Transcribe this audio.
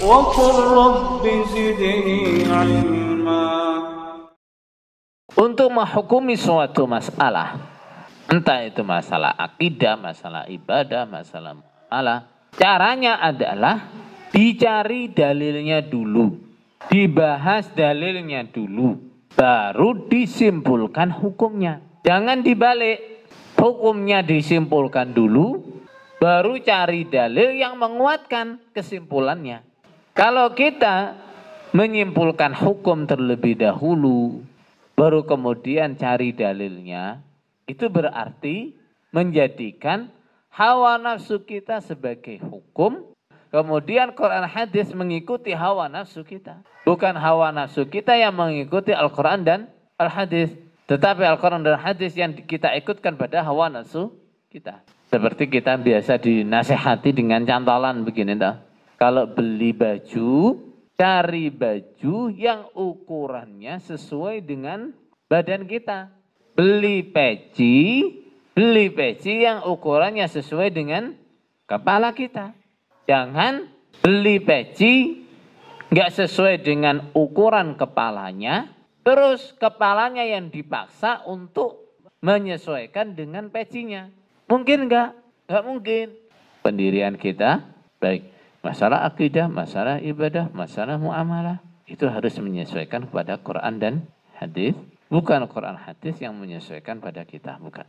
وقل رب زدني علما Untuk menghukumi suatu masalah, entah itu masalah akidah, masalah ibadah, masalah muamalah, caranya adalah dicari dalilnya dulu, dibahas dalilnya dulu, baru disimpulkan hukumnya. Jangan dibalik, hukumnya disimpulkan dulu, baru cari dalil yang menguatkan kesimpulannya. Kalau kita menyimpulkan hukum terlebih dahulu, baru kemudian cari dalilnya, itu berarti menjadikan hawa nafsu kita sebagai hukum, kemudian Quran hadis mengikuti hawa nafsu kita. Bukan hawa nafsu kita yang mengikuti Al-Quran dan Al-Hadis. Tetapi Al-Quran dan Hadis yang kita ikutkan pada hawa nafsu kita. Seperti kita biasa dinasehati dengan cantalan begini. tak? Kalau beli baju, cari baju yang ukurannya sesuai dengan badan kita. Beli peci, beli peci yang ukurannya sesuai dengan kepala kita. Jangan beli peci nggak sesuai dengan ukuran kepalanya, terus kepalanya yang dipaksa untuk menyesuaikan dengan pecinya. Mungkin nggak? Nggak mungkin. Pendirian kita baik. Masalah akidah, masalah ibadah, masalah muamalah. Itu harus menyesuaikan kepada Quran dan hadis. Bukan Quran hadis yang menyesuaikan pada kita, bukan.